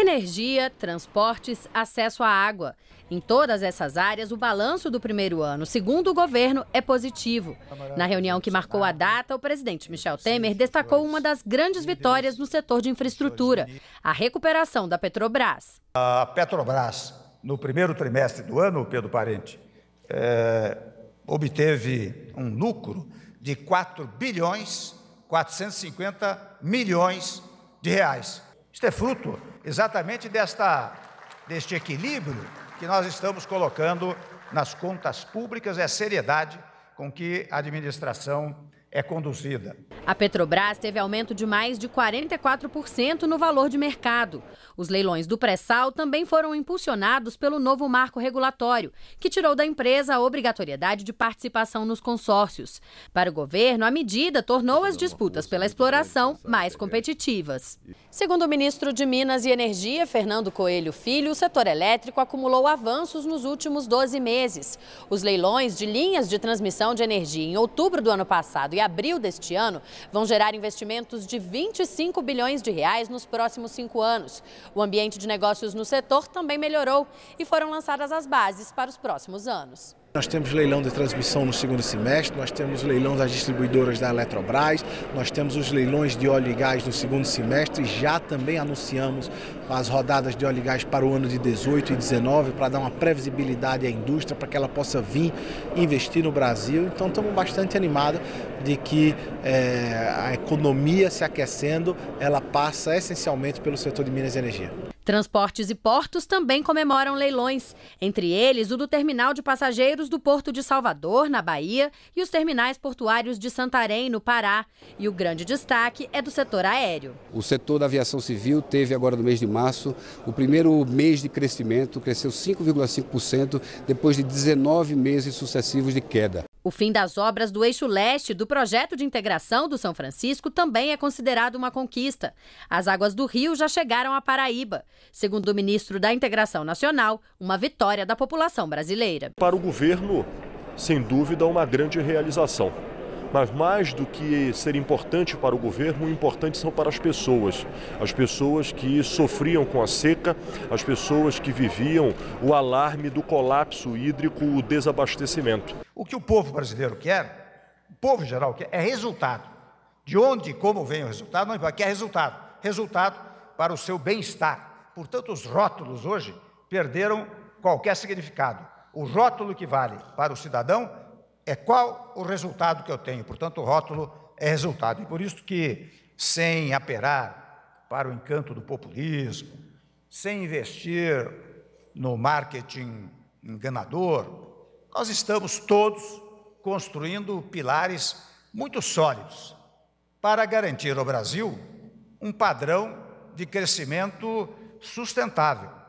Energia, transportes, acesso à água. Em todas essas áreas, o balanço do primeiro ano, segundo o governo, é positivo. Na reunião que marcou a data, o presidente Michel Temer destacou uma das grandes vitórias no setor de infraestrutura, a recuperação da Petrobras. A Petrobras, no primeiro trimestre do ano, Pedro Parente, é, obteve um lucro de 4 bilhões 450 milhões de reais. Isto é fruto exatamente desta, deste equilíbrio que nós estamos colocando nas contas públicas, é a seriedade com que a administração é conduzida. A Petrobras teve aumento de mais de 44% no valor de mercado. Os leilões do pré-sal também foram impulsionados pelo novo marco regulatório, que tirou da empresa a obrigatoriedade de participação nos consórcios. Para o governo, a medida tornou as disputas pela exploração mais competitivas. Segundo o ministro de Minas e Energia, Fernando Coelho Filho, o setor elétrico acumulou avanços nos últimos 12 meses. Os leilões de linhas de transmissão de energia em outubro do ano passado e abril deste ano vão gerar investimentos de 25 bilhões de reais nos próximos cinco anos. O ambiente de negócios no setor também melhorou e foram lançadas as bases para os próximos anos. Nós temos leilão de transmissão no segundo semestre, nós temos leilão das distribuidoras da Eletrobras, nós temos os leilões de óleo e gás no segundo semestre, e já também anunciamos as rodadas de óleo e gás para o ano de 18 e 19 para dar uma previsibilidade à indústria para que ela possa vir investir no Brasil. Então estamos bastante animados de que é, a economia se aquecendo, ela passa essencialmente pelo setor de Minas e Energia. Transportes e portos também comemoram leilões, entre eles o do terminal de passageiros do Porto de Salvador, na Bahia, e os terminais portuários de Santarém, no Pará. E o grande destaque é do setor aéreo. O setor da aviação civil teve agora no mês de março o primeiro mês de crescimento, cresceu 5,5% depois de 19 meses sucessivos de queda. O fim das obras do eixo leste do projeto de integração do São Francisco também é considerado uma conquista. As águas do rio já chegaram à Paraíba, segundo o ministro da Integração Nacional, uma vitória da população brasileira. Para o governo, sem dúvida, uma grande realização. Mas mais do que ser importante para o governo, o importante são para as pessoas. As pessoas que sofriam com a seca, as pessoas que viviam o alarme do colapso hídrico, o desabastecimento o que o povo brasileiro quer, o povo em geral quer, é resultado. De onde e como vem o resultado, não importa, quer resultado. Resultado para o seu bem-estar. Portanto, os rótulos hoje perderam qualquer significado. O rótulo que vale para o cidadão é qual o resultado que eu tenho. Portanto, o rótulo é resultado. E por isso que, sem aperar para o encanto do populismo, sem investir no marketing enganador, nós estamos todos construindo pilares muito sólidos para garantir ao Brasil um padrão de crescimento sustentável